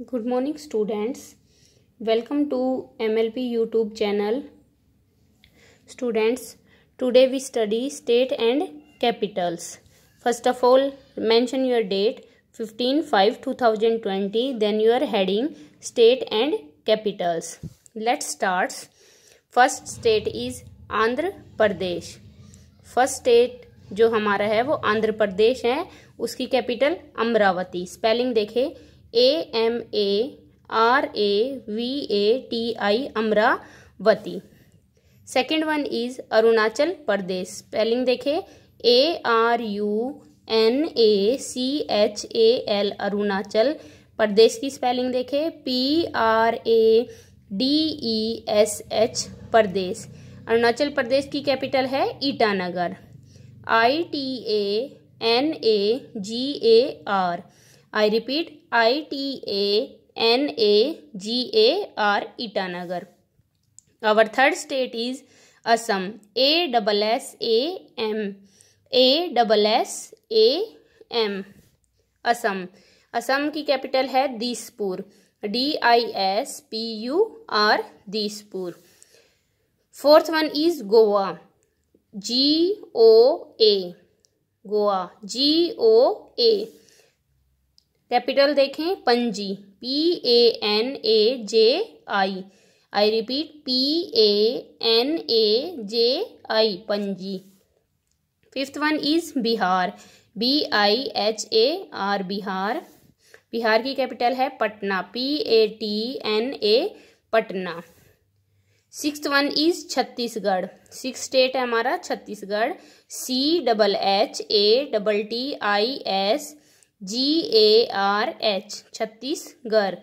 Good morning students welcome to M L P YouTube channel students today we study state and capitals first of all mention your date fifteen five two thousand twenty then you are heading state and capitals let start first state is Andhra Pradesh first state जो हमारा है वो आंध्र प्रदेश है उसकी capital Amaravati spelling देखें A M A R A V A T I Amaravati second one is Arunachal Pradesh spelling देखे A R U N A C H A L Arunachal Pradesh की spelling देखे P R A D E S H Pradesh Arunachal Pradesh की capital है Itanagar I T A N A G A R I repeat I T A N A G A R Itanagar our third state is Assam A double S A M A double S A M Assam Assam की capital है Dispur D I S P U R Dispur fourth one is Goa G O A Goa G O A capital देखें Panaji P A N A J I I repeat P A N A J I Panaji fifth one is Bihar B I H A R Bihar Bihar की capital है Patna P A T N A Patna six one is Chhattisgarh six state है हमारा Chhattisgarh C double H A double T I S G A R H Chhattisgarh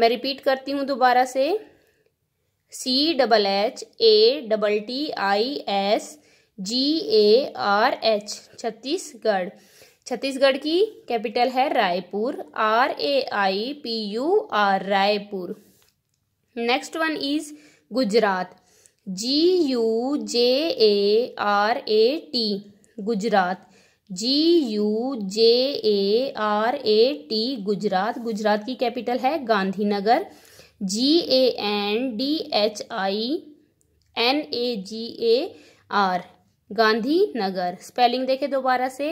मैं repeat करती हूँ दोबारा से C double H A double T I S G A R H Chhattisgarh Chhattisgarh की capital है Raipur R A I P U R Raipur next one is Gujarat G U J A R A T Gujarat G U J A R A T Gujarat Gujarat की capital है Gandhinagar G A N D H I N A G A R Gandhinagar spelling देखे दोबारा से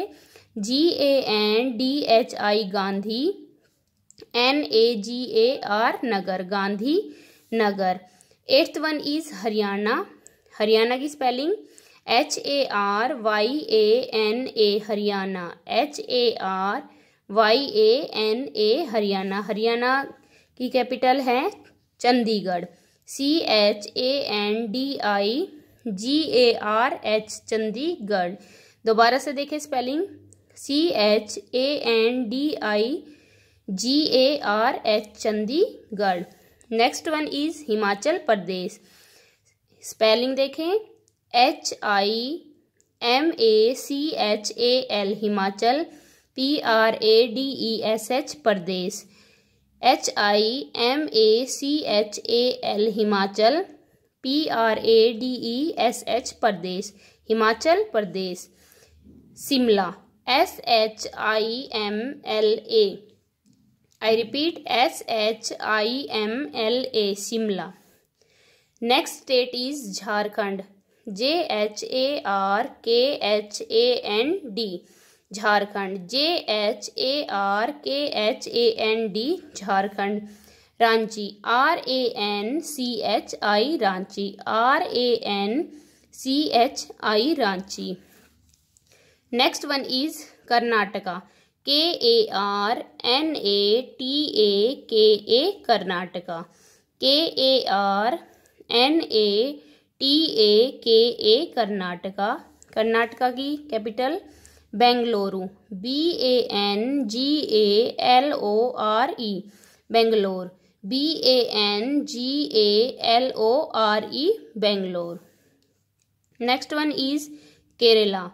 G A N D H I Gandhi N A G A R Nagar Gandhinagar eighth one is Haryana Haryana की spelling H A R Y A N A Haryana H A R Y A N A Haryana Haryana की capital है Chandigarh C H A N D I G A R H Chandigarh दोबारा से देखें spelling C H A N D I G A R H Chandigarh next one is Himachal Pradesh spelling देखें H I M A C H A L Himachal P R A D E S H Pradesh H I M A C H A L Himachal P R A D E S H Pradesh Himachal Pradesh Shimla S H I M L A I repeat S H I M L A Shimla next state is Jharkhand J H A R K H A N D Jharkhand J H A R K H A N D Jharkhand Ranchi R A N C H I Ranchi R A N C H I Ranchi next one is Karnataka K A R N A T A K A Karnataka K A R N A T A K A Karnataka Karnataka की capital Bengaluru B A N G A L O R E Bangalore B A N G A L O R E Bangalore next one is Kerala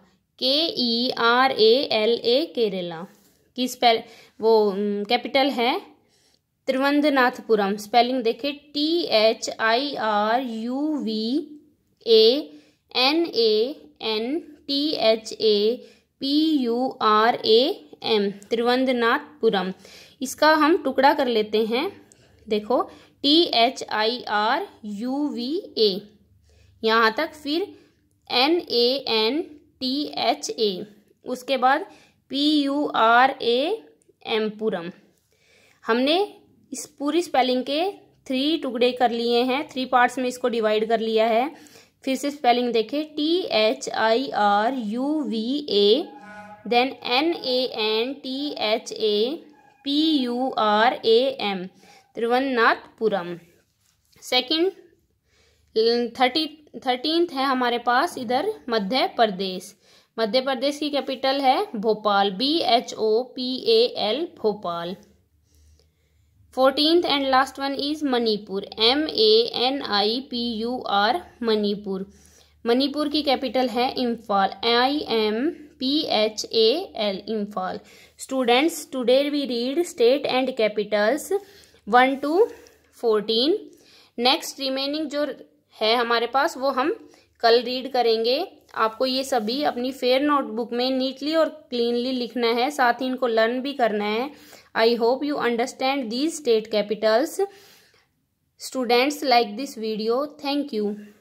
K E R A L A Kerala की spell वो capital है Thiruvananthapuram spelling देखे T H I R U V A N A N T H A P U R A M Thiruvananthapuram इसका हम टुकड़ा कर लेते हैं देखो T H I R U V A यहाँ तक फिर N A N T H A उसके बाद P U R A M Puram हमने इस पूरी स्पेलिंग के थ्री टुकड़े कर लिए हैं थ्री पार्ट्स में इसको डिवाइड कर लिया है फिर से स्पेलिंग देखें T H I R U V A then N A N T H A P U R A M Thiruvananthapuram second thirty thirteenth है हमारे पास इधर मध्य प्रदेश मध्य प्रदेश की कैपिटल है Bhopal B H O P A L Bhopal fourteenth and last one is Manipur M A N I P U R Manipur Manipur की capital है Imphal I M P H A L Imphal students today we read state and capitals one two fourteen next remaining जो है हमारे पास वो हम कल read करेंगे आपको ये सभी अपनी फेयर नोटबुक में नीटली और क्लीनली लिखना है साथ ही इनको लर्न भी करना है I hope you understand these state capitals. Students like this video. Thank you.